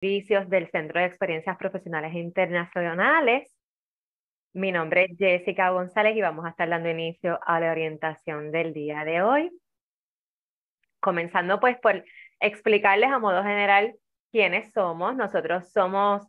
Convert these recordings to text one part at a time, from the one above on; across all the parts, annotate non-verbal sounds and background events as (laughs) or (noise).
servicios del Centro de Experiencias Profesionales e Internacionales. Mi nombre es Jessica González y vamos a estar dando inicio a la orientación del día de hoy. Comenzando pues por explicarles a modo general quiénes somos. Nosotros somos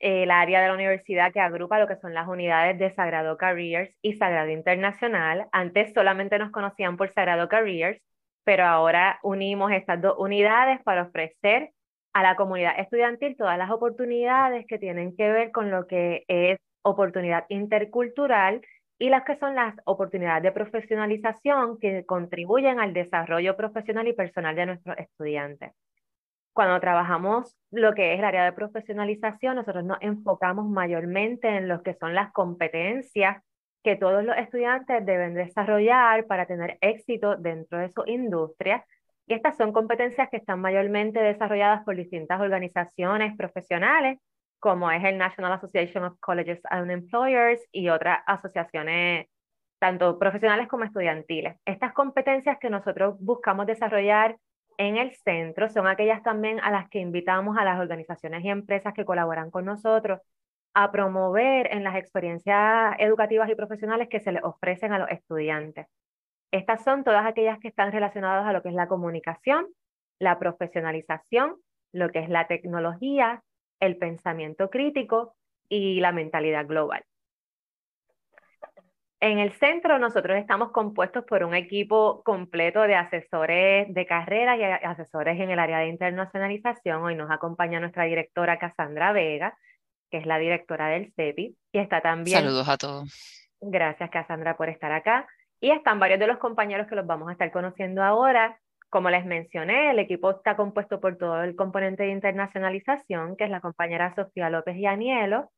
eh, el área de la universidad que agrupa lo que son las unidades de Sagrado Careers y Sagrado Internacional. Antes solamente nos conocían por Sagrado Careers, pero ahora unimos estas dos unidades para ofrecer a la comunidad estudiantil todas las oportunidades que tienen que ver con lo que es oportunidad intercultural y las que son las oportunidades de profesionalización que contribuyen al desarrollo profesional y personal de nuestros estudiantes. Cuando trabajamos lo que es el área de profesionalización, nosotros nos enfocamos mayormente en lo que son las competencias que todos los estudiantes deben desarrollar para tener éxito dentro de su industria y estas son competencias que están mayormente desarrolladas por distintas organizaciones profesionales, como es el National Association of Colleges and Employers y otras asociaciones, tanto profesionales como estudiantiles. Estas competencias que nosotros buscamos desarrollar en el centro son aquellas también a las que invitamos a las organizaciones y empresas que colaboran con nosotros a promover en las experiencias educativas y profesionales que se les ofrecen a los estudiantes. Estas son todas aquellas que están relacionadas a lo que es la comunicación, la profesionalización, lo que es la tecnología, el pensamiento crítico y la mentalidad global. En el centro nosotros estamos compuestos por un equipo completo de asesores de carrera y asesores en el área de internacionalización. Hoy nos acompaña nuestra directora Cassandra Vega, que es la directora del CEPI, y está también... Saludos a todos. Gracias Cassandra por estar acá. Y están varios de los compañeros que los vamos a estar conociendo ahora. Como les mencioné, el equipo está compuesto por todo el componente de internacionalización, que es la compañera Sofía López y Anielo,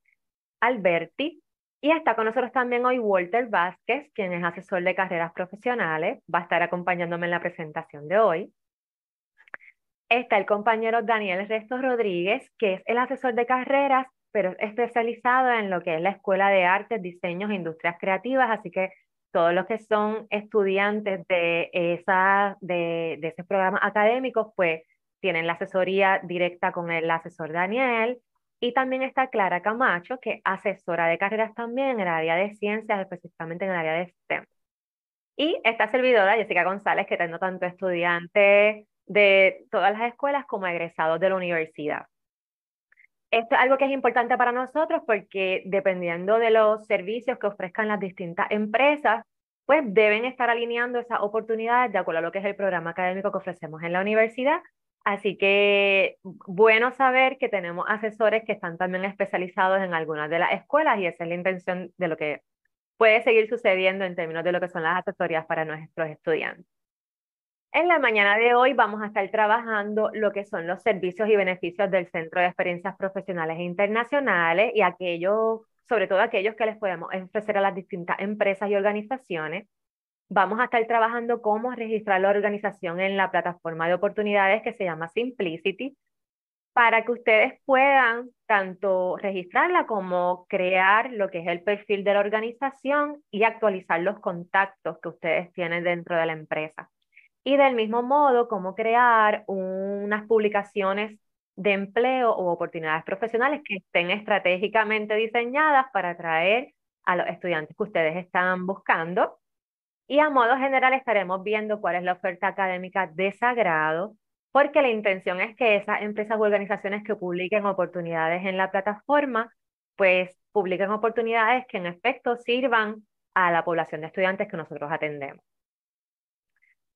Alberti, y está con nosotros también hoy Walter Vázquez, quien es asesor de carreras profesionales, va a estar acompañándome en la presentación de hoy. Está el compañero Daniel Restos Rodríguez, que es el asesor de carreras, pero especializado en lo que es la Escuela de Artes, Diseños e Industrias Creativas, así que todos los que son estudiantes de, esa, de, de esos programas académicos, pues tienen la asesoría directa con el asesor Daniel. Y también está Clara Camacho, que es asesora de carreras también en el área de ciencias, específicamente en el área de STEM. Y esta servidora, Jessica González, que tengo tanto estudiantes de todas las escuelas como egresados de la universidad. Esto es algo que es importante para nosotros porque dependiendo de los servicios que ofrezcan las distintas empresas, pues deben estar alineando esas oportunidades de acuerdo a lo que es el programa académico que ofrecemos en la universidad. Así que bueno saber que tenemos asesores que están también especializados en algunas de las escuelas y esa es la intención de lo que puede seguir sucediendo en términos de lo que son las asesorías para nuestros estudiantes. En la mañana de hoy vamos a estar trabajando lo que son los servicios y beneficios del Centro de Experiencias Profesionales e Internacionales y aquellos, sobre todo aquellos que les podemos ofrecer a las distintas empresas y organizaciones. Vamos a estar trabajando cómo registrar la organización en la plataforma de oportunidades que se llama Simplicity para que ustedes puedan tanto registrarla como crear lo que es el perfil de la organización y actualizar los contactos que ustedes tienen dentro de la empresa. Y del mismo modo, cómo crear unas publicaciones de empleo o oportunidades profesionales que estén estratégicamente diseñadas para atraer a los estudiantes que ustedes están buscando. Y a modo general estaremos viendo cuál es la oferta académica de Sagrado, porque la intención es que esas empresas u organizaciones que publiquen oportunidades en la plataforma, pues publiquen oportunidades que en efecto sirvan a la población de estudiantes que nosotros atendemos.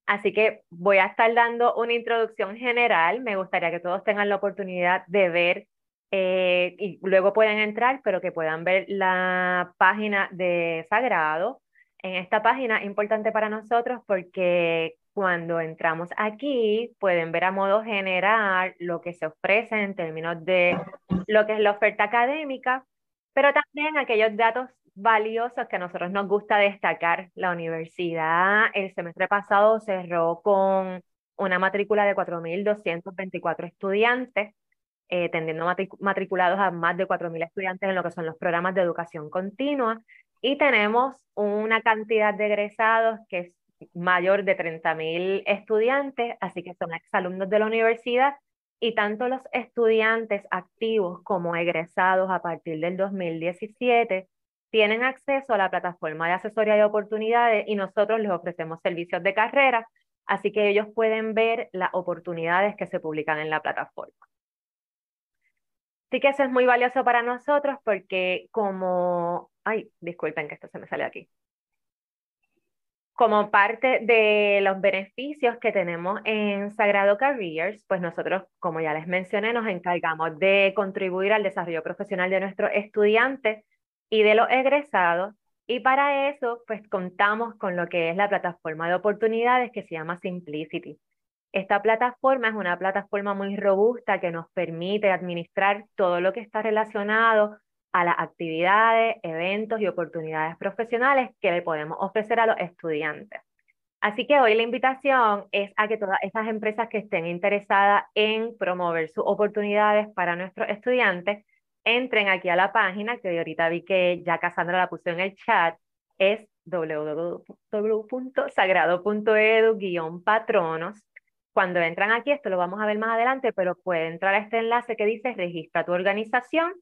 Así que voy a estar dando una introducción general. Me gustaría que todos tengan la oportunidad de ver eh, y luego puedan entrar, pero que puedan ver la página de Sagrado. En esta página importante para nosotros porque cuando entramos aquí pueden ver a modo general lo que se ofrece en términos de lo que es la oferta académica, pero también aquellos datos valiosos que a nosotros nos gusta destacar. La universidad el semestre pasado cerró con una matrícula de 4.224 estudiantes, eh, tendiendo matriculados a más de 4.000 estudiantes en lo que son los programas de educación continua. Y tenemos una cantidad de egresados que es mayor de 30.000 estudiantes, así que son exalumnos de la universidad y tanto los estudiantes activos como egresados a partir del 2017 tienen acceso a la plataforma de asesoría de oportunidades y nosotros les ofrecemos servicios de carrera, así que ellos pueden ver las oportunidades que se publican en la plataforma. Así que eso es muy valioso para nosotros porque como, ay, disculpen que esto se me sale aquí. Como parte de los beneficios que tenemos en Sagrado Careers, pues nosotros, como ya les mencioné, nos encargamos de contribuir al desarrollo profesional de nuestros estudiantes y de los egresados. Y para eso, pues contamos con lo que es la plataforma de oportunidades que se llama Simplicity. Esta plataforma es una plataforma muy robusta que nos permite administrar todo lo que está relacionado a las actividades, eventos y oportunidades profesionales que le podemos ofrecer a los estudiantes. Así que hoy la invitación es a que todas esas empresas que estén interesadas en promover sus oportunidades para nuestros estudiantes entren aquí a la página, que ahorita vi que ya Cassandra la puso en el chat, es www.sagrado.edu-patronos. Cuando entran aquí, esto lo vamos a ver más adelante, pero puede entrar a este enlace que dice registra tu organización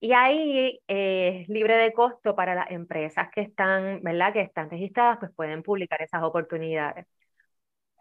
y ahí eh, es libre de costo para las empresas que están, ¿verdad? Que están registradas, pues pueden publicar esas oportunidades.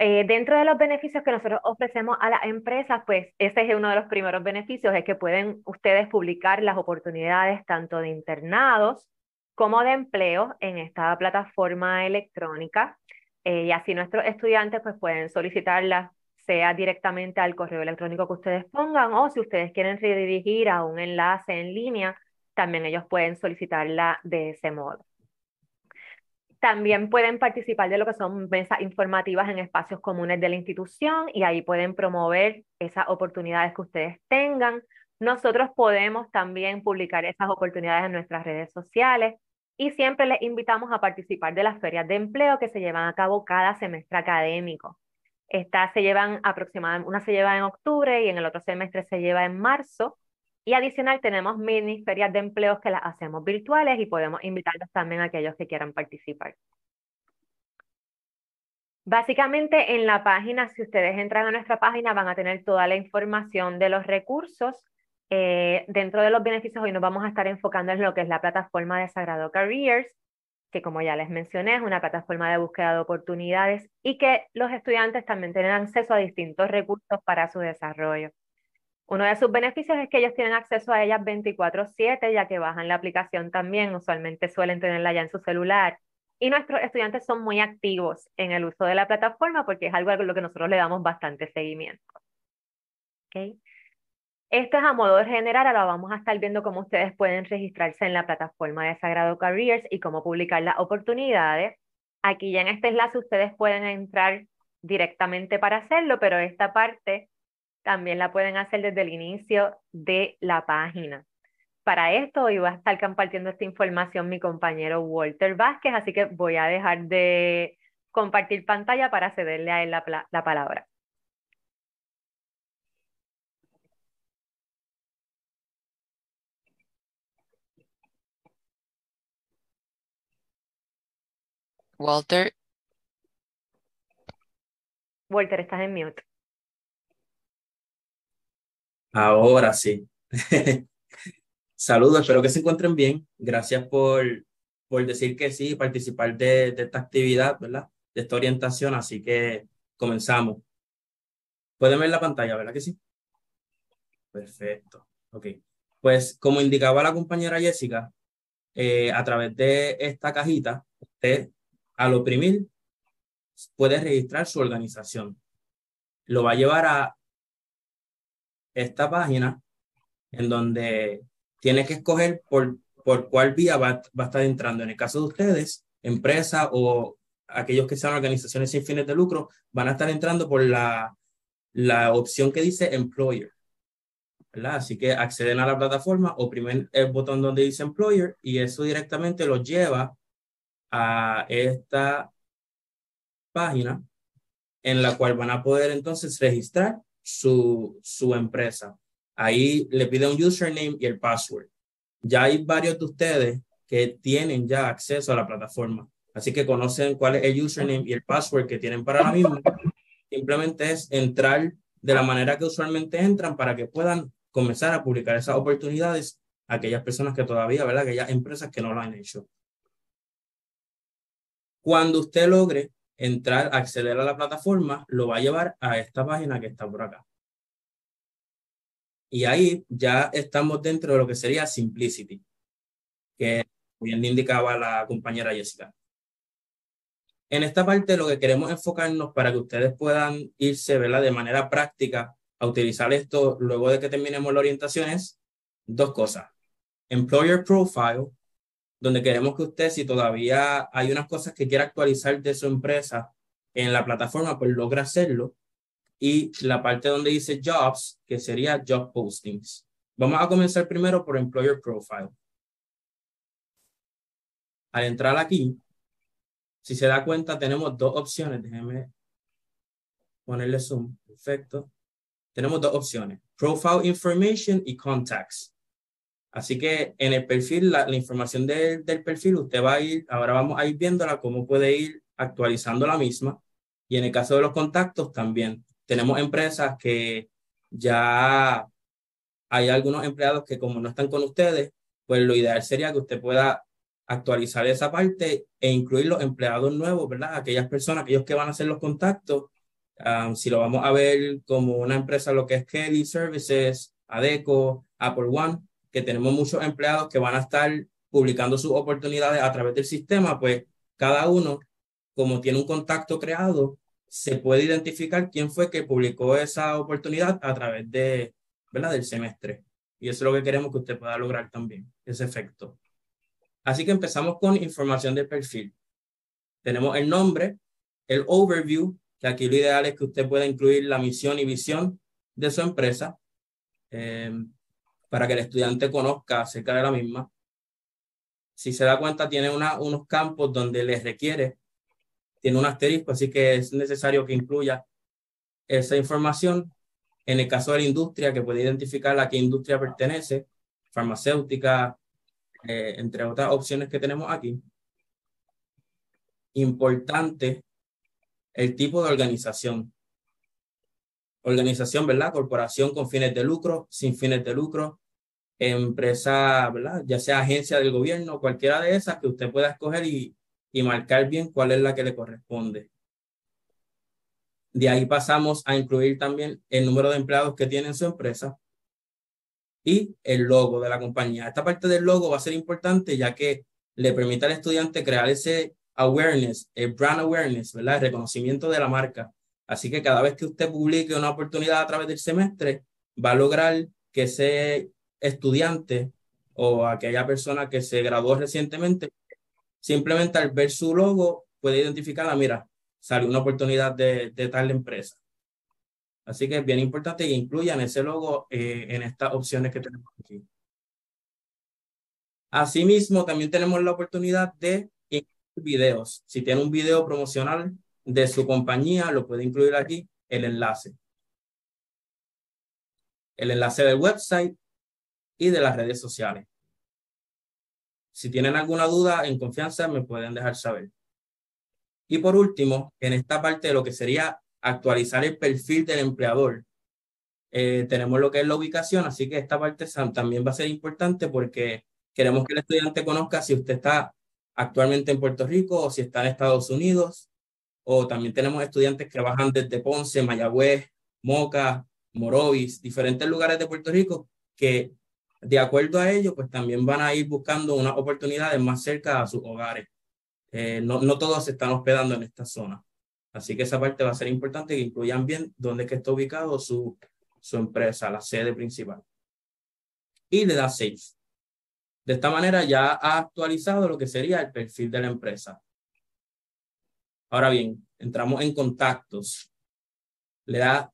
Eh, dentro de los beneficios que nosotros ofrecemos a las empresas, pues ese es uno de los primeros beneficios, es que pueden ustedes publicar las oportunidades tanto de internados como de empleo en esta plataforma electrónica. Eh, y así nuestros estudiantes pues, pueden solicitarla, sea directamente al correo electrónico que ustedes pongan o si ustedes quieren redirigir a un enlace en línea, también ellos pueden solicitarla de ese modo. También pueden participar de lo que son mesas informativas en espacios comunes de la institución y ahí pueden promover esas oportunidades que ustedes tengan. Nosotros podemos también publicar esas oportunidades en nuestras redes sociales y siempre les invitamos a participar de las ferias de empleo que se llevan a cabo cada semestre académico. Estas se llevan aproximadamente, una se lleva en octubre y en el otro semestre se lleva en marzo. Y adicional tenemos mini ferias de empleos que las hacemos virtuales y podemos invitarlos también a aquellos que quieran participar. Básicamente en la página, si ustedes entran a nuestra página, van a tener toda la información de los recursos. Eh, dentro de los beneficios hoy nos vamos a estar enfocando en lo que es la plataforma de Sagrado Careers, que como ya les mencioné es una plataforma de búsqueda de oportunidades y que los estudiantes también tienen acceso a distintos recursos para su desarrollo. Uno de sus beneficios es que ellos tienen acceso a ellas 24/7, ya que bajan la aplicación también, usualmente suelen tenerla ya en su celular. Y nuestros estudiantes son muy activos en el uso de la plataforma porque es algo a lo que nosotros le damos bastante seguimiento. ¿Okay? Esto es a modo de general, ahora vamos a estar viendo cómo ustedes pueden registrarse en la plataforma de Sagrado Careers y cómo publicar las oportunidades. Aquí ya en este enlace ustedes pueden entrar directamente para hacerlo, pero esta parte también la pueden hacer desde el inicio de la página. Para esto hoy a estar compartiendo esta información mi compañero Walter Vázquez, así que voy a dejar de compartir pantalla para cederle a él la, la palabra. Walter. Walter, estás en mute. Ahora sí. Saludos, espero que se encuentren bien. Gracias por, por decir que sí y participar de, esta actividad, ¿verdad? De esta orientación, así que comenzamos. Pueden ver la pantalla, ¿verdad que sí? Perfecto. Ok. Pues como indicaba la compañera Jessica, eh, a través de esta cajita, usted al oprimir puede registrar su organización. Lo va a llevar a esta página en donde tiene que escoger por, por cuál vía va, a estar entrando. En el caso de ustedes, empresa o aquellos que sean organizaciones sin fines de lucro, van a estar entrando por la, opción que dice Employer. Así que acceden a la plataforma, oprimen el botón donde dice Employer y eso directamente los lleva a esta página en la cual van a poder entonces registrar su, su empresa. Ahí le pide un username y el password. Ya hay varios de ustedes que tienen ya acceso a la plataforma. Así que conocen cuál es el username y el password que tienen para la misma. Simplemente es entrar de la manera que usualmente entran para que puedan comenzar a publicar esas oportunidades a aquellas personas que todavía, ¿verdad? Aquellas empresas que no lo han hecho. Cuando usted logre entrar, acceder a la plataforma, lo va a llevar a esta página que está por acá. Y ahí ya estamos dentro de lo que sería Simplicity, que bien indicaba la compañera Jessica. En esta parte lo que queremos enfocarnos para que ustedes puedan irse de manera práctica a utilizar esto luego de que terminemos la orientación es dos cosas. Employer Profile donde queremos que usted, si todavía hay unas cosas que quiera actualizar de su empresa en la plataforma, pues logra hacerlo. Y la parte donde dice jobs, que sería job postings. Vamos a comenzar primero por Employer Profile. Al entrar aquí, si se da cuenta, tenemos dos opciones. Déjeme ponerle zoom. Perfecto. Tenemos dos opciones. Profile Information y Contacts. Así que en el perfil, la, información del perfil, usted va a ir, ahora vamos a ir viéndola, cómo puede ir actualizando la misma. Y en el caso de los contactos también. Tenemos empresas que ya hay algunos empleados que como no están con ustedes, pues lo ideal sería que usted pueda actualizar esa parte e incluir los empleados nuevos, ¿verdad? Aquellas personas, aquellos que van a hacer los contactos. Um, si lo vamos a ver como una empresa, lo que es Kelly Services, ADECO, Apple One, que tenemos muchos empleados que van a estar publicando sus oportunidades a través del sistema, pues cada uno, como tiene un contacto creado, se puede identificar quién fue que publicó esa oportunidad a través de, ¿verdad? del semestre. Y eso es lo que queremos que usted pueda lograr también, ese efecto. Así que empezamos con información de perfil. Tenemos el nombre, el overview, que aquí lo ideal es que usted pueda incluir la misión y visión de su empresa. Eh, para que el estudiante conozca acerca de la misma. Si se da cuenta, tiene unos campos donde les requiere, tiene un asterisco, así que es necesario que incluya esa información. En el caso de la industria, que puede identificar a qué industria pertenece, farmacéutica, eh, entre otras opciones que tenemos aquí. Importante el tipo de organización. Organización, ¿verdad? Corporación con fines de lucro, sin fines de lucro, empresa, ya sea agencia del gobierno, cualquiera de esas que usted pueda escoger y, marcar bien cuál es la que le corresponde. De ahí pasamos a incluir también el número de empleados que tiene su empresa y el logo de la compañía. Esta parte del logo va a ser importante ya que le permite al estudiante crear ese awareness, el brand awareness, ¿verdad? El reconocimiento de la marca. Así que cada vez que usted publique una oportunidad a través del semestre, va a lograr que se estudiante o aquella persona que se graduó recientemente, simplemente al ver su logo puede identificarla, mira, salió una oportunidad de, de tal empresa. Así que es bien importante que incluyan ese logo eh, en estas opciones que tenemos aquí. Asimismo, también tenemos la oportunidad de incluir videos. Si tiene un video promocional de su compañía, lo puede incluir aquí, el enlace. El enlace del website y de las redes sociales. Si tienen alguna duda, en confianza me pueden dejar saber. Y por último, en esta parte de lo que sería actualizar el perfil del empleador, eh, tenemos lo que es la ubicación, así que esta parte también va a ser importante porque queremos que el estudiante conozca si usted está actualmente en Puerto Rico o si está en Estados Unidos, o también tenemos estudiantes que bajan desde Ponce, Mayagüez, Moca, Morovis, diferentes lugares de Puerto Rico que de acuerdo a ello, pues también van a ir buscando unas oportunidades más cerca a sus hogares. Eh, no, todos están hospedando en esta zona. Así que esa parte va a ser importante que incluyan bien dónde que está ubicado su, su empresa, la sede principal. Y le da Save. De esta manera ya ha actualizado lo que sería el perfil de la empresa. Ahora bien, entramos en contactos. Le da,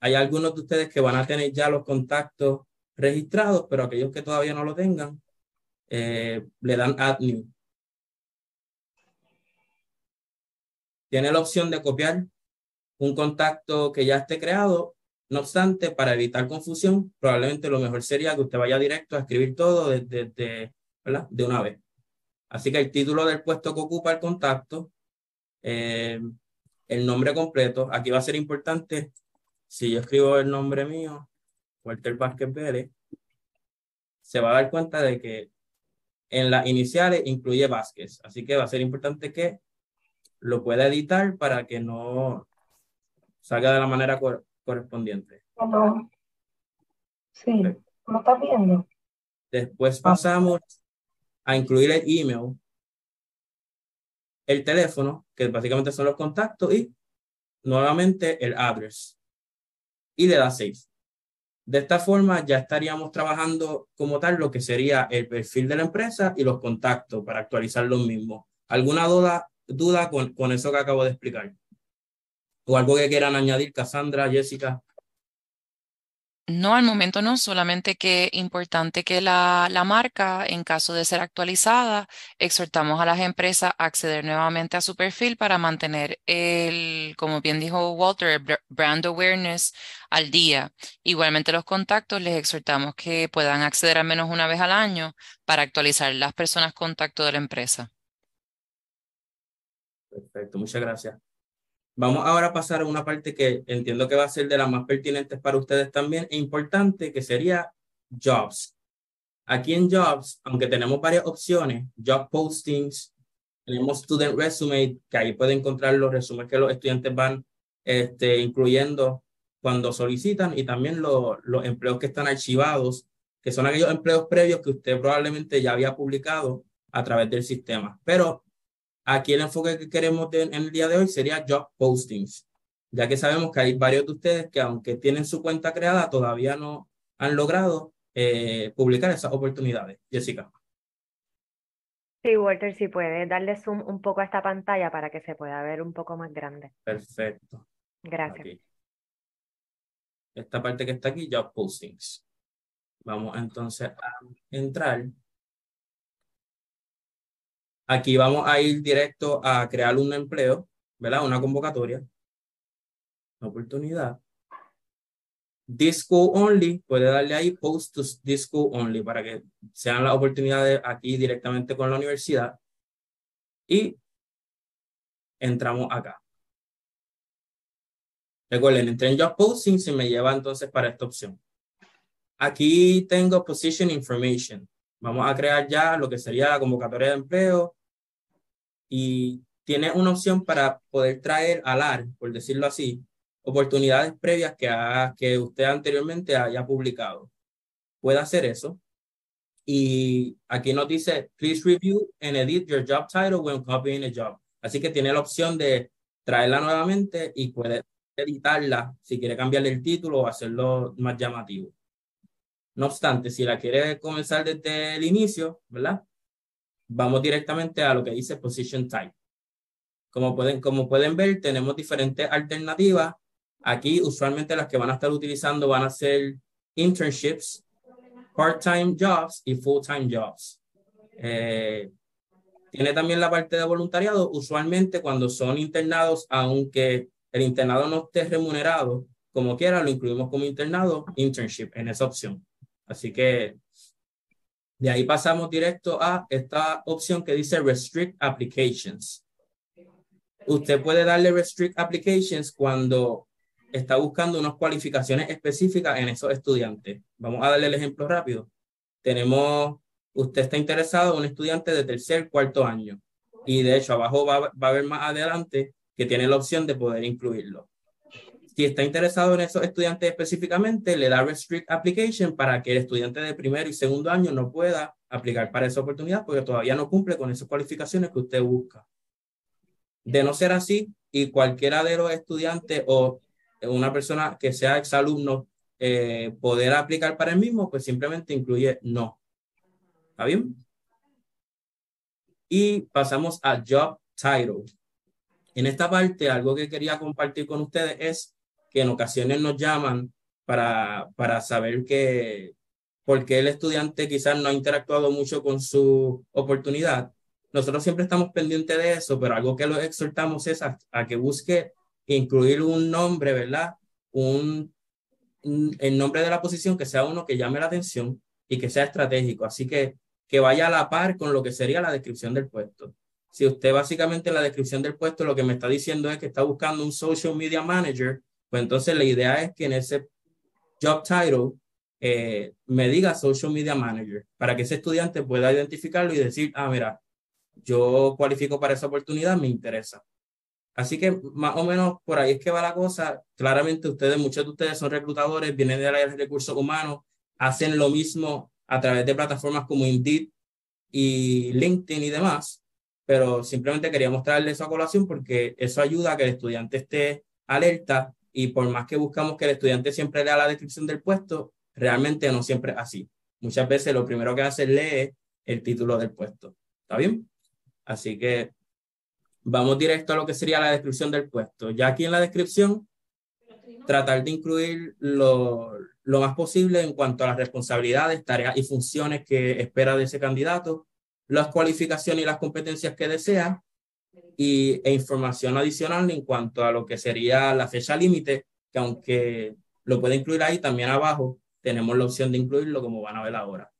hay algunos de ustedes que van a tener ya los contactos registrados, pero aquellos que todavía no lo tengan, eh, le dan Add New. Tiene la opción de copiar un contacto que ya esté creado. No obstante, para evitar confusión, probablemente lo mejor sería que usted vaya directo a escribir todo de una vez. Así que el título del puesto que ocupa el contacto, eh, el nombre completo, aquí va a ser importante, si yo escribo el nombre mío, Walter Vázquez Pérez se va a dar cuenta de que en las iniciales incluye Vázquez, así que va a ser importante que lo pueda editar para que no salga de la manera correspondiente. Sí, ¿lo estás viendo? Después ah. pasamos a incluir el email, el teléfono, que básicamente son los contactos, y nuevamente el address. Y le da save. De esta forma ya estaríamos trabajando como tal lo que sería el perfil de la empresa y los contactos para actualizar los mismos. ¿Alguna duda, duda con eso que acabo de explicar? ¿O algo que quieran añadir, Cassandra, Jessica? No, al momento no, solamente que importante que la, la, marca, en caso de ser actualizada, exhortamos a las empresas a acceder nuevamente a su perfil para mantener el, como bien dijo Walter, brand awareness al día. Igualmente los contactos les exhortamos que puedan acceder al menos una vez al año para actualizar las personas contacto de la empresa. Perfecto, muchas gracias. Vamos ahora a pasar a una parte que entiendo que va a ser de las más pertinentes para ustedes también e importante, que sería jobs. Aquí en jobs, aunque tenemos varias opciones, job postings, tenemos student resume, que ahí puede encontrar los resúmenes que los estudiantes van este, incluyendo cuando solicitan y también los empleos que están archivados, que son aquellos empleos previos que usted probablemente ya había publicado a través del sistema. Pero Aquí el enfoque que queremos en el día de hoy sería job postings, ya que sabemos que hay varios de ustedes que aunque tienen su cuenta creada, todavía no han logrado eh, publicar esas oportunidades. Jessica. Sí, Walter, si puede darle zoom un poco a esta pantalla para que se pueda ver un poco más grande. Perfecto. Gracias. Esta parte que está aquí, job postings. Vamos entonces a entrar Aquí vamos a ir directo a crear un empleo, ¿verdad? Una convocatoria, una oportunidad. Disco only, puede darle ahí post to disco only para que sean las oportunidades aquí directamente con la universidad. Y entramos acá. Recuerden, entré en Job Posting se me lleva entonces para esta opción. Aquí tengo Position Information. Vamos a crear ya lo que sería la convocatoria de empleo, y tiene una opción para poder traer al AR, por decirlo así, oportunidades previas que, ha, que usted anteriormente haya publicado. Puede hacer eso. Y aquí nos dice, please review and edit your job title when copying a job. Así que tiene la opción de traerla nuevamente y puede editarla si quiere cambiarle el título o hacerlo más llamativo. No obstante, si la quiere comenzar desde el inicio, ¿verdad? vamos directamente a lo que dice Position Type. Como pueden, como pueden ver, tenemos diferentes alternativas. Aquí usualmente las que van a estar utilizando van a ser internships, part-time jobs y full-time jobs. Eh, tiene también la parte de voluntariado. Usualmente cuando son internados, aunque el internado no esté remunerado, como quiera, lo incluimos como internado, internship en esa opción. Así que de ahí pasamos directo a esta opción que dice Restrict Applications. Usted puede darle Restrict Applications cuando está buscando unas cualificaciones específicas en esos estudiantes. Vamos a darle el ejemplo rápido. Tenemos, usted está interesado en un estudiante de tercer, cuarto año. Y de hecho, abajo va, a ver más adelante que tiene la opción de poder incluirlo. Si está interesado en esos estudiantes específicamente, le da Restrict Application para que el estudiante de primero y segundo año no pueda aplicar para esa oportunidad porque todavía no cumple con esas cualificaciones que usted busca. De no ser así, y cualquiera de los estudiantes o una persona que sea ex alumno eh, poder aplicar para el mismo, pues simplemente incluye no. ¿Está bien? Y pasamos a Job Title. En esta parte, algo que quería compartir con ustedes es que en ocasiones nos llaman para, para saber que por qué el estudiante quizás no ha interactuado mucho con su oportunidad. Nosotros siempre estamos pendientes de eso, pero algo que lo exhortamos es a, que busque incluir un nombre, ¿verdad? Un, un, el nombre de la posición que sea uno que llame la atención y que sea estratégico. Así que que vaya a la par con lo que sería la descripción del puesto. Si usted básicamente en la descripción del puesto lo que me está diciendo es que está buscando un social media manager, pues entonces la idea es que en ese job title eh, me diga Social Media Manager, para que ese estudiante pueda identificarlo y decir, ah, mira, yo cualifico para esa oportunidad, me interesa. Así que más o menos por ahí es que va la cosa. Claramente ustedes, muchos de ustedes son reclutadores, vienen la área de recursos humanos, hacen lo mismo a través de plataformas como Indeed y LinkedIn y demás, pero simplemente quería mostrarles esa colación porque eso ayuda a que el estudiante esté alerta y por más que buscamos que el estudiante siempre lea la descripción del puesto, realmente no siempre es así. Muchas veces lo primero que hace es leer el título del puesto. ¿Está bien? Así que vamos directo a lo que sería la descripción del puesto. Ya aquí en la descripción, tratar de incluir lo, lo más posible en cuanto a las responsabilidades, tareas y funciones que espera de ese candidato, las cualificaciones y las competencias que desea, y, e información adicional en cuanto a lo que sería la fecha límite, que aunque lo puede incluir ahí, también abajo tenemos la opción de incluirlo como van a ver ahora.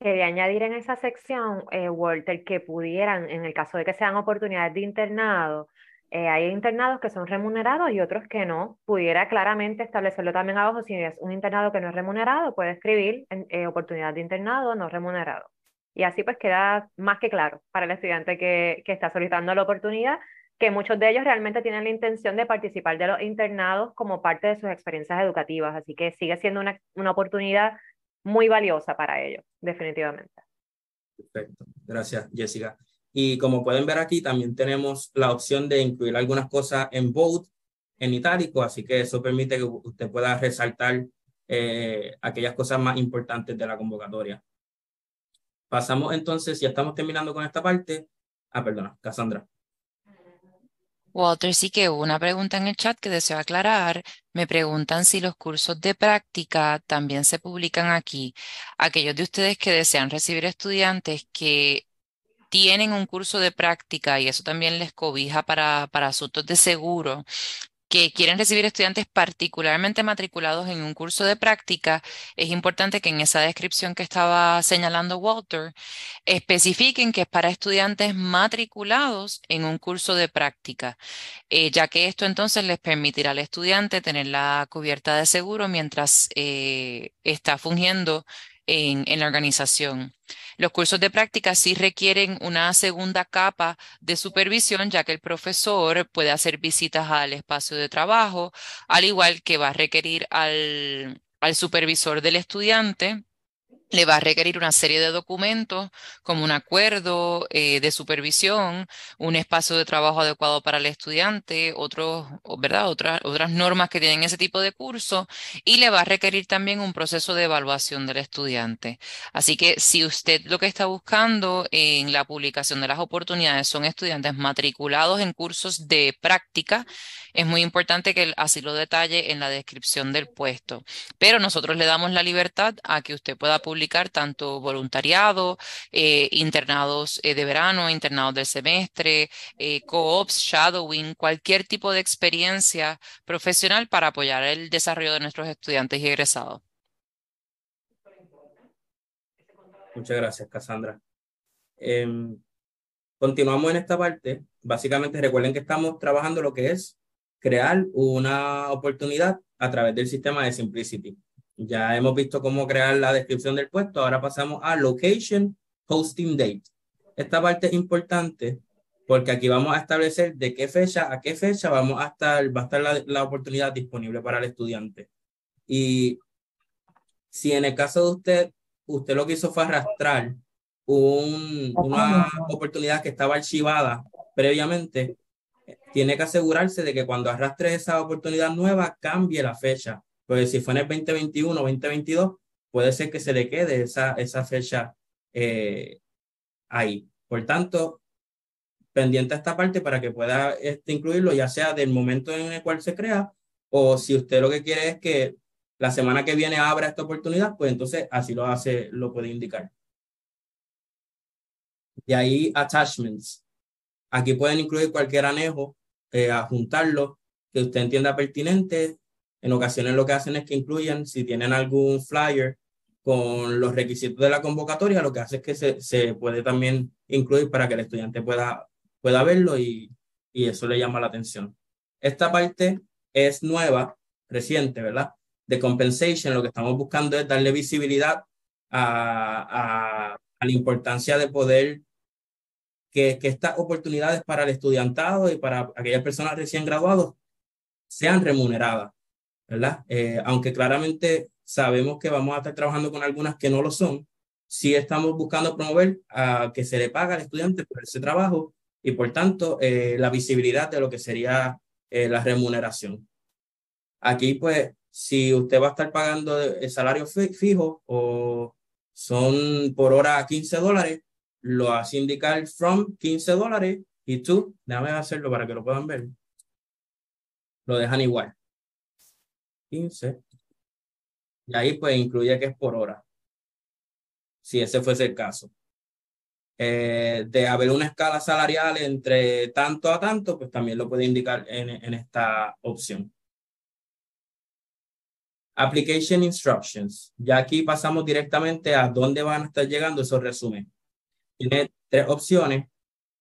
Quería añadir en esa sección, eh, Walter, que pudieran, en el caso de que sean oportunidades de internado, eh, hay internados que son remunerados y otros que no. Pudiera claramente establecerlo también abajo, si es un internado que no es remunerado, puede escribir eh, oportunidad de internado no remunerado. Y así pues queda más que claro para el estudiante que, está solicitando la oportunidad que muchos de ellos realmente tienen la intención de participar de los internados como parte de sus experiencias educativas, así que sigue siendo una, oportunidad muy valiosa para ellos, definitivamente. Perfecto, gracias Jessica. Y como pueden ver aquí, también tenemos la opción de incluir algunas cosas en bold, en itálico, así que eso permite que usted pueda resaltar eh, aquellas cosas más importantes de la convocatoria. Pasamos entonces, ya estamos terminando con esta parte. Ah, perdona, Cassandra. Walter, sí que hubo una pregunta en el chat que deseo aclarar. Me preguntan si los cursos de práctica también se publican aquí. Aquellos de ustedes que desean recibir estudiantes que tienen un curso de práctica y eso también les cobija para, para asuntos de seguro, que quieren recibir estudiantes particularmente matriculados en un curso de práctica, es importante que en esa descripción que estaba señalando Walter, especifiquen que es para estudiantes matriculados en un curso de práctica, eh, ya que esto entonces les permitirá al estudiante tener la cubierta de seguro mientras eh, está fungiendo en, la organización. Los cursos de práctica sí requieren una segunda capa de supervisión, ya que el profesor puede hacer visitas al espacio de trabajo, al igual que va a requerir al, al supervisor del estudiante le va a requerir una serie de documentos como un acuerdo eh, de supervisión, un espacio de trabajo adecuado para el estudiante, otros, ¿verdad? Otras, otras normas que tienen ese tipo de curso y le va a requerir también un proceso de evaluación del estudiante. Así que si usted lo que está buscando en la publicación de las oportunidades son estudiantes matriculados en cursos de práctica, es muy importante que así lo detalle en la descripción del puesto. Pero nosotros le damos la libertad a que usted pueda publicar tanto voluntariado, eh, internados eh, de verano, internados del semestre, eh, co-ops, shadowing, cualquier tipo de experiencia profesional para apoyar el desarrollo de nuestros estudiantes y egresados. Muchas gracias, Cassandra. Em, continuamos en esta parte. Básicamente recuerden que estamos trabajando lo que es crear una oportunidad a través del sistema de Simplicity. Ya hemos visto cómo crear la descripción del puesto. Ahora pasamos a location, hosting date. Esta parte es importante porque aquí vamos a establecer de qué fecha a qué fecha vamos a estar, va a estar la, oportunidad disponible para el estudiante. Y si en el caso de usted, usted lo que hizo fue arrastrar una oportunidad que estaba archivada previamente, tiene que asegurarse de que cuando arrastre esa oportunidad nueva cambie la fecha porque si fue en el 2021 2022, puede ser que se le quede esa, esa fecha eh, ahí. Por tanto, pendiente esta parte para que pueda este, incluirlo, ya sea del momento en el cual se crea, o si usted lo que quiere es que la semana que viene abra esta oportunidad, pues entonces así lo hace, lo puede indicar. Y ahí, attachments. Aquí pueden incluir cualquier anejo, eh, adjuntarlo que usted entienda pertinente en ocasiones lo que hacen es que incluyen, si tienen algún flyer con los requisitos de la convocatoria, lo que hace es que se, puede también incluir para que el estudiante pueda, pueda verlo y, y eso le llama la atención. Esta parte es nueva, reciente, ¿verdad? De compensation, lo que estamos buscando es darle visibilidad a, la importancia de poder que, que, estas oportunidades para el estudiantado y para aquellas personas recién graduadas sean remuneradas. ¿verdad? Eh, aunque claramente sabemos que vamos a estar trabajando con algunas que no lo son, sí estamos buscando promover a que se le paga al estudiante por ese trabajo y por tanto eh, la visibilidad de lo que sería eh, la remuneración. Aquí pues si usted va a estar pagando el salario fijo o son por hora 15 dólares, lo hace indicar from 15 dólares y tú, déjame hacerlo para que lo puedan ver, lo dejan igual. Y ahí pues incluye que es por hora, si ese fuese el caso. Eh, de haber una escala salarial entre tanto a tanto, pues también lo puede indicar en, esta opción. Application Instructions. Ya aquí pasamos directamente a dónde van a estar llegando esos resúmenes. Tiene tres opciones.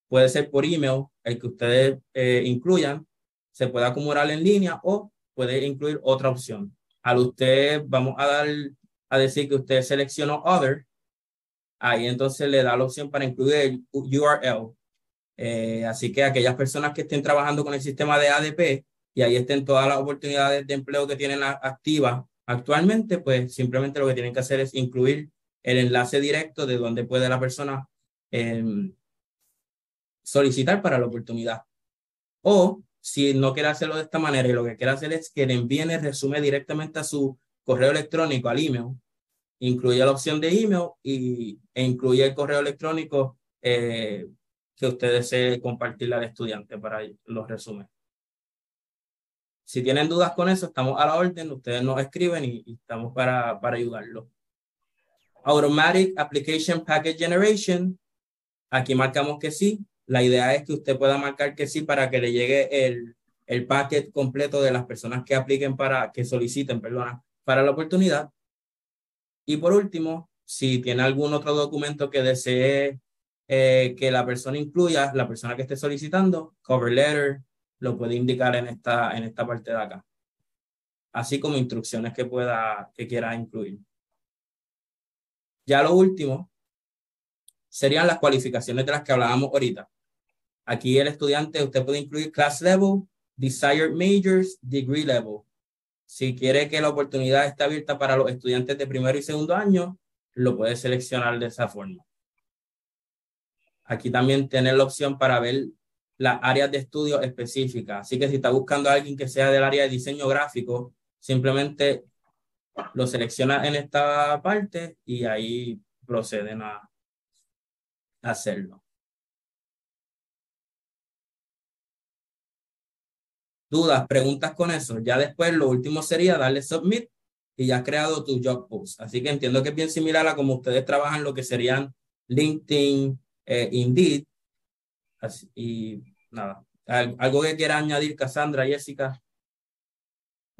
Puede ser por email, el que ustedes eh, incluyan, se puede acumular en línea o puede incluir otra opción. Al usted, vamos a dar, a decir que usted seleccionó Other, ahí entonces le da la opción para incluir el URL. Eh, así que aquellas personas que estén trabajando con el sistema de ADP y ahí estén todas las oportunidades de empleo que tienen activas actualmente, pues simplemente lo que tienen que hacer es incluir el enlace directo de donde puede la persona em, solicitar para la oportunidad. O si no quiere hacerlo de esta manera y lo que quiere hacer es que le envíen el resumen directamente a su correo electrónico, al email, incluye la opción de email y, e incluye el correo electrónico eh, que usted desee compartirle al estudiante para los resúmenes. Si tienen dudas con eso, estamos a la orden, ustedes nos escriben y, estamos para, para Automatic Application Package Generation. Aquí marcamos que sí, la idea es que usted pueda marcar que sí para que le llegue el, el paquete completo de las personas que apliquen para, que soliciten, perdona, para la oportunidad. Y por último, si tiene algún otro documento que desee eh, que la persona incluya, la persona que esté solicitando, cover letter, lo puede indicar en esta, en esta parte de acá. Así como instrucciones que pueda, que quiera incluir. Ya lo último, serían las cualificaciones de las que hablábamos ahorita. Aquí el estudiante, usted puede incluir class level, desired majors, degree level. Si quiere que la oportunidad esté abierta para los estudiantes de primero y segundo año, lo puede seleccionar de esa forma. Aquí también tiene la opción para ver las áreas de estudio específicas. Así que si está buscando a alguien que sea del área de diseño gráfico, simplemente lo selecciona en esta parte y ahí proceden a, hacerlo. Dudas, preguntas con eso. Ya después lo último sería darle submit y ya has creado tu job post. Así que entiendo que es bien similar a como ustedes trabajan lo que serían LinkedIn, eh, Indeed. y nada, algo que quiera añadir Cassandra, Jessica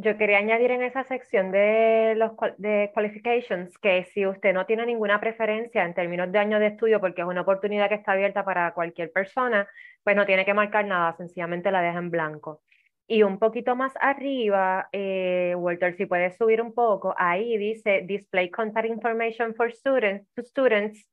yo quería añadir en esa sección de los de qualifications que si usted no tiene ninguna preferencia en términos de año de estudio, porque es una oportunidad que está abierta para cualquier persona, pues no tiene que marcar nada, sencillamente la deja en blanco. Y un poquito más arriba, eh, Walter, si puedes subir un poco, ahí dice Display Contact Information for Students. To students.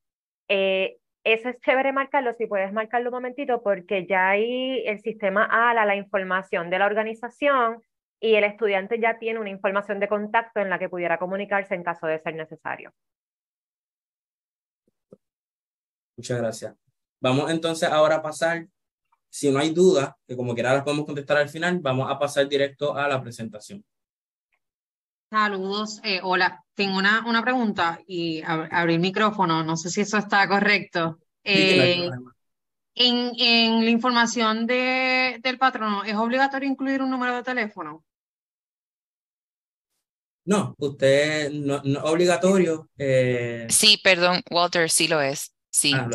Eh, eso es chévere marcarlo, si puedes marcarlo un momentito, porque ya ahí el sistema ala la información de la organización y el estudiante ya tiene una información de contacto en la que pudiera comunicarse en caso de ser necesario. Muchas gracias. Vamos entonces ahora a pasar, si no hay dudas, que como quiera las podemos contestar al final, vamos a pasar directo a la presentación. Saludos, eh, hola, tengo una, una pregunta y abrir micrófono, no sé si eso está correcto. Eh, en, la información del patrono, ¿es obligatorio incluir un número de teléfono? No, usted no, no obligatorio. Eh, sí, perdón, Walter, sí lo es. Sí. Ah,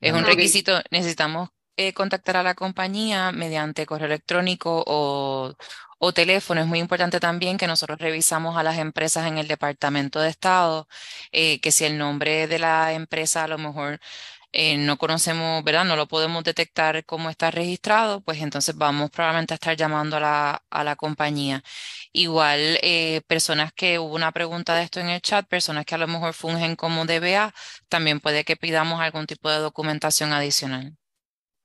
es. Ah, un requisito, necesitamos eh, contactar a la compañía mediante correo electrónico o, o teléfono. Es muy importante también que nosotros revisamos a las empresas en el Departamento de Estado, eh, que si el nombre de la empresa a lo mejor eh, no conocemos, ¿verdad? No lo podemos detectar cómo está registrado, pues entonces vamos probablemente a estar llamando a la, a la compañía. Igual, eh, personas que hubo una pregunta de esto en el chat, personas que a lo mejor fungen como DBA, también puede que pidamos algún tipo de documentación adicional.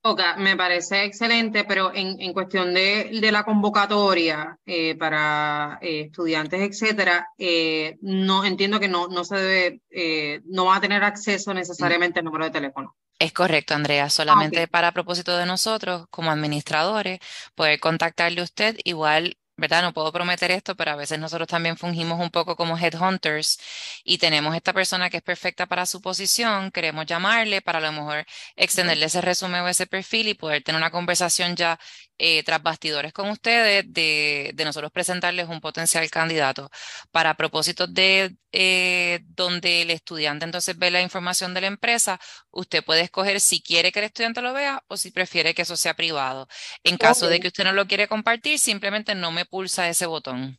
Oka, me parece excelente, pero en, en cuestión de, la convocatoria eh, para eh, estudiantes, etcétera, eh, no entiendo que no, no se debe, no va a tener acceso necesariamente al número de teléfono. Es correcto, Andrea. Ah, solamente para propósito de nosotros, como administradores, puede contactarle usted. Igual ¿verdad? No puedo prometer esto, pero a veces nosotros también fungimos un poco como headhunters y tenemos esta persona que es perfecta para su posición, queremos llamarle para a lo mejor extenderle ese resumen o ese perfil y poder tener una conversación ya eh, tras bastidores con ustedes de, de, nosotros presentarles un potencial candidato para propósitos de eh, donde el estudiante entonces ve la información de la empresa, usted puede escoger si quiere que el estudiante lo vea o si prefiere que eso sea privado. En caso de que usted no lo quiere compartir, simplemente no me pulsa ese botón.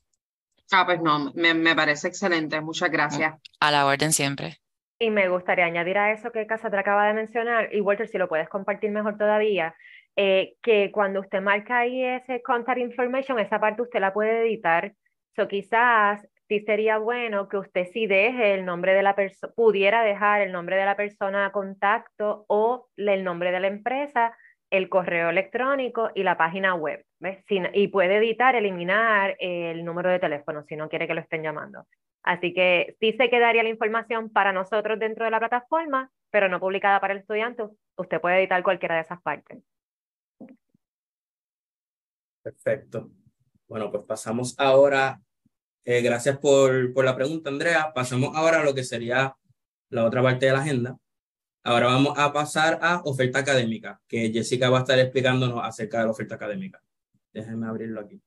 Ah, pues no, me, parece excelente. Muchas gracias. A la orden siempre. Y me gustaría añadir a eso que Casa te acaba de mencionar, y Walter, si lo puedes compartir mejor todavía, eh, que cuando usted marca ahí ese contact information, esa parte usted la puede editar. So quizás sí sería bueno que usted sí deje el nombre de la persona, pudiera dejar el nombre de la persona a contacto o el nombre de la empresa el correo electrónico y la página web. ¿ves? y puede editar, eliminar el número de teléfono si no quiere que lo estén llamando. Así que sí se quedaría la información para nosotros dentro de la plataforma, pero no publicada para el estudiante. Usted puede editar cualquiera de esas partes. Perfecto. Bueno, pues pasamos ahora, eh, gracias por, por la pregunta, Andrea. Pasamos ahora a lo que sería la otra parte de la agenda, Ahora vamos a pasar a oferta académica, que Jessica va a estar explicándonos acerca de la oferta académica. Déjenme abrirlo aquí.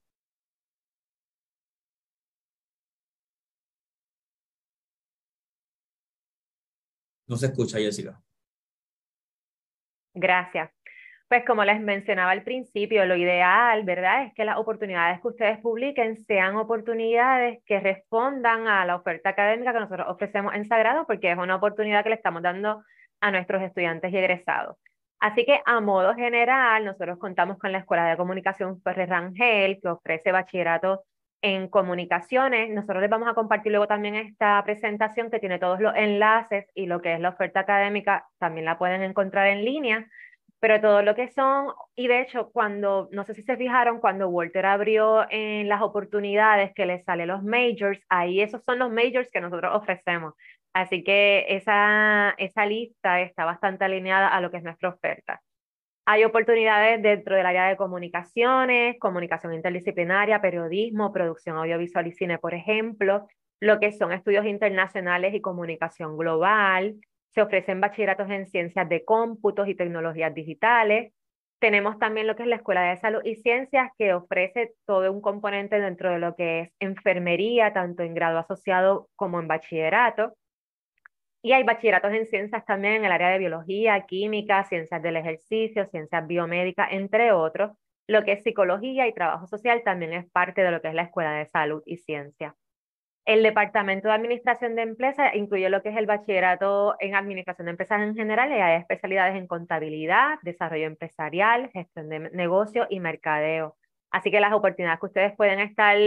No se escucha, Jessica. Gracias. Pues como les mencionaba al principio, lo ideal, ¿verdad? Es que las oportunidades que ustedes publiquen sean oportunidades que respondan a la oferta académica que nosotros ofrecemos en Sagrado, porque es una oportunidad que le estamos dando a nuestros estudiantes y egresados. Así que a modo general, nosotros contamos con la Escuela de Comunicación Ferrer Rangel, que ofrece bachillerato en comunicaciones. Nosotros les vamos a compartir luego también esta presentación que tiene todos los enlaces y lo que es la oferta académica, también la pueden encontrar en línea pero todo lo que son, y de hecho, cuando, no sé si se fijaron, cuando Walter abrió en eh, las oportunidades que le sale los majors, ahí esos son los majors que nosotros ofrecemos. Así que esa, lista está bastante alineada a lo que es nuestra oferta. Hay oportunidades dentro del área de comunicaciones, comunicación interdisciplinaria, periodismo, producción audiovisual y cine, por ejemplo, lo que son estudios internacionales y comunicación global. Se ofrecen bachilleratos en ciencias de cómputos y tecnologías digitales. Tenemos también lo que es la Escuela de Salud y Ciencias, que ofrece todo un componente dentro de lo que es enfermería, tanto en grado asociado como en bachillerato. Y hay bachilleratos en ciencias también en el área de biología, química, ciencias del ejercicio, ciencias biomédicas, entre otros. Lo que es psicología y trabajo social también es parte de lo que es la Escuela de Salud y Ciencia. El Departamento de Administración de Empresas incluye lo que es el bachillerato en Administración de Empresas en general y hay especialidades en contabilidad, desarrollo empresarial, gestión de negocio y mercadeo. Así que las oportunidades que ustedes pueden estar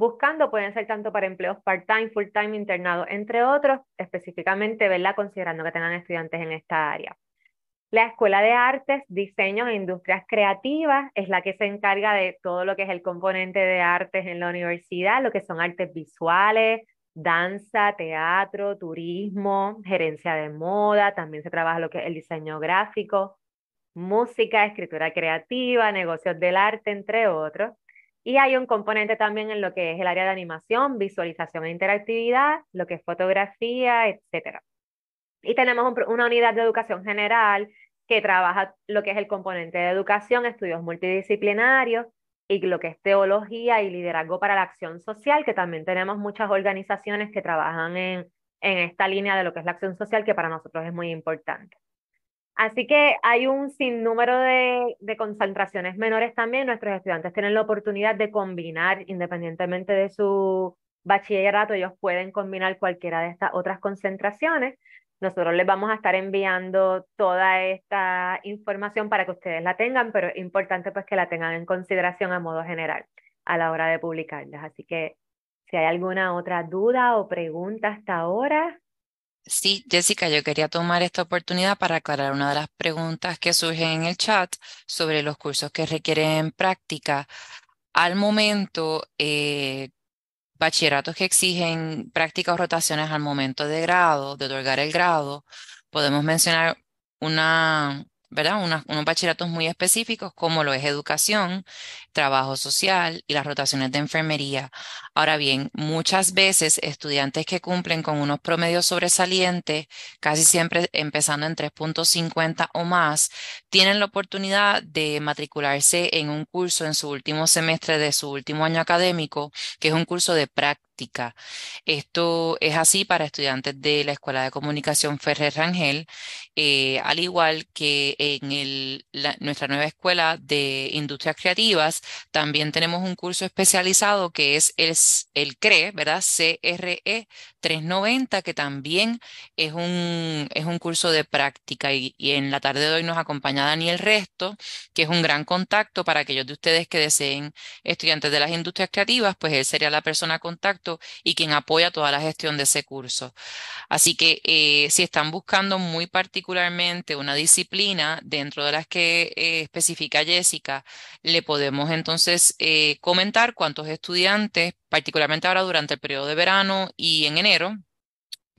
buscando pueden ser tanto para empleos part-time, full-time, internado, entre otros, específicamente, Considerando que tengan estudiantes en esta área. La Escuela de Artes, Diseño e Industrias Creativas es la que se encarga de todo lo que es el componente de artes en la universidad, lo que son artes visuales, danza, teatro, turismo, gerencia de moda, también se trabaja lo que es el diseño gráfico, música, escritura creativa, negocios del arte, entre otros. Y hay un componente también en lo que es el área de animación, visualización e interactividad, lo que es fotografía, etc. Y tenemos una unidad de educación general que trabaja lo que es el componente de educación, estudios multidisciplinarios y lo que es teología y liderazgo para la acción social, que también tenemos muchas organizaciones que trabajan en esta línea de lo que es la acción social, que para nosotros es muy importante. Así que hay un sinnúmero de, concentraciones menores también. Nuestros estudiantes tienen la oportunidad de combinar, independientemente de su bachillerato, ellos pueden combinar cualquiera de estas otras concentraciones. Nosotros les vamos a estar enviando toda esta información para que ustedes la tengan, pero es importante pues que la tengan en consideración a modo general a la hora de publicarlas. Así que si hay alguna otra duda o pregunta hasta ahora. Sí, Jessica, yo quería tomar esta oportunidad para aclarar una de las preguntas que surgen en el chat sobre los cursos que requieren práctica. Al momento, eh, bachilleratos que exigen prácticas o rotaciones al momento de grado, de otorgar el grado, podemos mencionar una, ¿verdad? unos bachilleratos muy específicos como lo es educación, trabajo social y las rotaciones de enfermería. Ahora bien, muchas veces estudiantes que cumplen con unos promedios sobresalientes, casi siempre empezando en 3.50 o más, tienen la oportunidad de matricularse en un curso en su último semestre de su último año académico, que es un curso de práctica. Esto es así para estudiantes de la Escuela de Comunicación Ferrer Rangel, eh, al igual que en nuestra nueva escuela de industrias creativas, también tenemos un curso especializado que es el el CRE, ¿verdad? CRE e 390, que también es un, es un curso de práctica y, en la tarde de hoy nos acompaña Daniel Resto, que es un gran contacto para aquellos de ustedes que deseen estudiantes de las industrias creativas, pues él sería la persona a contacto y quien apoya toda la gestión de ese curso. Así que eh, si están buscando muy particularmente una disciplina dentro de las que eh, especifica Jessica, le podemos entonces eh, comentar cuántos estudiantes particularmente ahora durante el periodo de verano y en enero,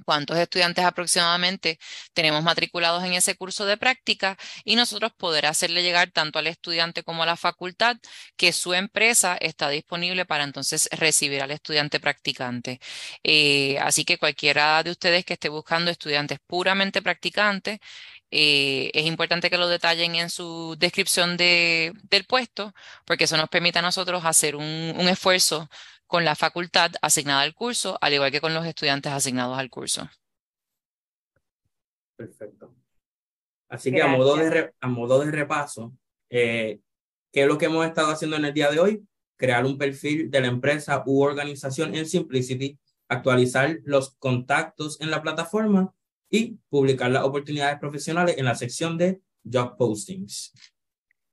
cuántos estudiantes aproximadamente tenemos matriculados en ese curso de práctica y nosotros poder hacerle llegar tanto al estudiante como a la facultad que su empresa está disponible para entonces recibir al estudiante practicante. Eh, así que cualquiera de ustedes que esté buscando estudiantes puramente practicantes, eh, es importante que lo detallen en su descripción de, del puesto, porque eso nos permite a nosotros hacer un, un esfuerzo con la facultad asignada al curso, al igual que con los estudiantes asignados al curso. Perfecto. Así que a modo de, a modo de repaso, eh, ¿qué es lo que hemos estado haciendo en el día de hoy? Crear un perfil de la empresa u organización en Simplicity, actualizar los contactos en la plataforma y publicar las oportunidades profesionales en la sección de job postings.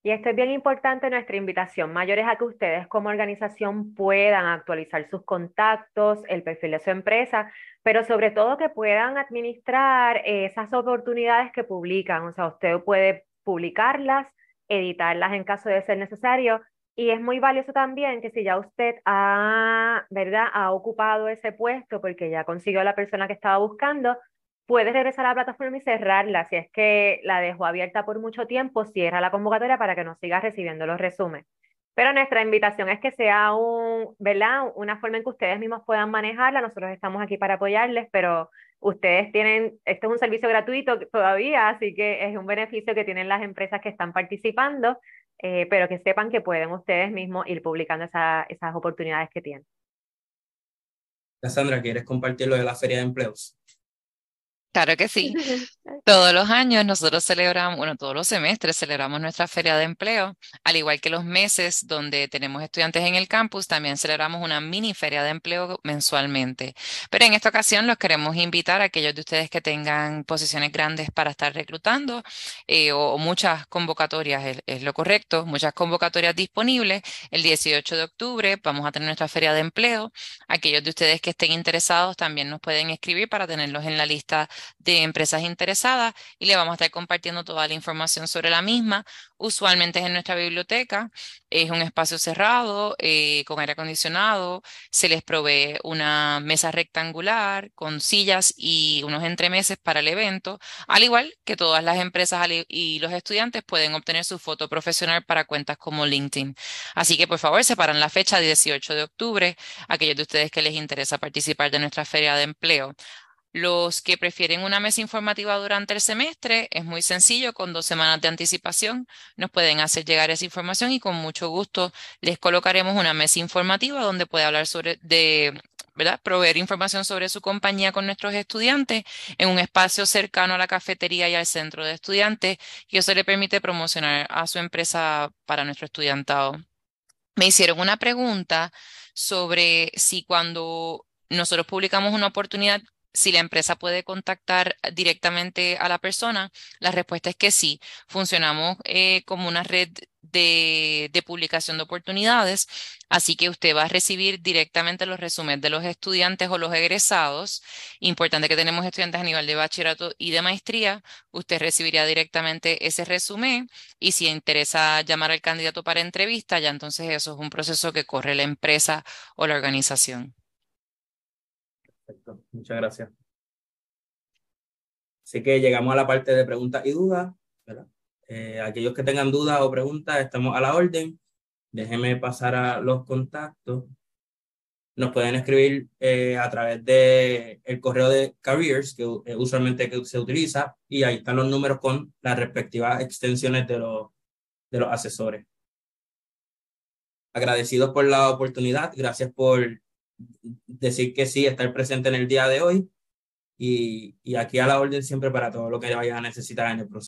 Y esto es bien importante nuestra invitación mayor es a que ustedes como organización puedan actualizar sus contactos, el perfil de su empresa, pero sobre todo que puedan administrar eh, esas oportunidades que publican. O sea, usted puede publicarlas, editarlas en caso de ser necesario. Y es muy valioso también que si ya usted ha, ¿verdad? ha ocupado ese puesto porque ya consiguió la persona que estaba buscando, puedes regresar a la plataforma y cerrarla. Si es que la dejó abierta por mucho tiempo, cierra la convocatoria para que no sigas recibiendo los resúmenes. Pero nuestra invitación es que sea un, una forma en que ustedes mismos puedan manejarla. Nosotros estamos aquí para apoyarles, pero ustedes tienen, este es un servicio gratuito todavía, así que es un beneficio que tienen las empresas que están participando, eh, pero que sepan que pueden ustedes mismos ir publicando esas oportunidades que tienen. Cassandra, ¿quieres compartir lo de la feria de empleos? Claro que sí. (laughs) Todos los años nosotros celebramos, bueno, todos los semestres celebramos nuestra feria de empleo, al igual que los meses donde tenemos estudiantes en el campus, también celebramos una mini feria de empleo mensualmente. Pero en esta ocasión los queremos invitar a aquellos de ustedes que tengan posiciones grandes para estar reclutando eh, o, muchas convocatorias, es lo correcto, muchas convocatorias disponibles. El 18 de octubre vamos a tener nuestra feria de empleo. Aquellos de ustedes que estén interesados también nos pueden escribir para tenerlos en la lista de empresas interesadas y le vamos a estar compartiendo toda la información sobre la misma. Usualmente es en nuestra biblioteca, es un espacio cerrado eh, con aire acondicionado, se les provee una mesa rectangular con sillas y unos entremeses para el evento, al igual que todas las empresas y los estudiantes pueden obtener su foto profesional para cuentas como LinkedIn. Así que por favor separan la fecha 18 de octubre, aquellos de ustedes que les interesa participar de nuestra feria de empleo. Los que prefieren una mesa informativa durante el semestre, es muy sencillo, con dos semanas de anticipación nos pueden hacer llegar esa información y con mucho gusto les colocaremos una mesa informativa donde puede hablar sobre de ¿verdad? proveer información sobre su compañía con nuestros estudiantes en un espacio cercano a la cafetería y al centro de estudiantes y eso le permite promocionar a su empresa para nuestro estudiantado. Me hicieron una pregunta sobre si cuando nosotros publicamos una oportunidad si la empresa puede contactar directamente a la persona, la respuesta es que sí. Funcionamos eh, como una red de, publicación de oportunidades, así que usted va a recibir directamente los resúmenes de los estudiantes o los egresados. Importante que tenemos estudiantes a nivel de bachillerato y de maestría, usted recibiría directamente ese resumen y si interesa llamar al candidato para entrevista, ya entonces eso es un proceso que corre la empresa o la organización. Perfecto, muchas gracias. Así que llegamos a la parte de preguntas y dudas, eh, aquellos que tengan dudas o preguntas, estamos a la orden. Déjenme pasar a los contactos. Nos pueden escribir eh, a través del el correo de careers, que eh, usualmente que se utiliza, y ahí están los números con las respectivas extensiones de los, de los asesores. Agradecidos por la oportunidad, gracias por decir que sí, estar presente en el día de hoy y, y aquí a la orden siempre para todo lo que vaya a necesitar en el proceso.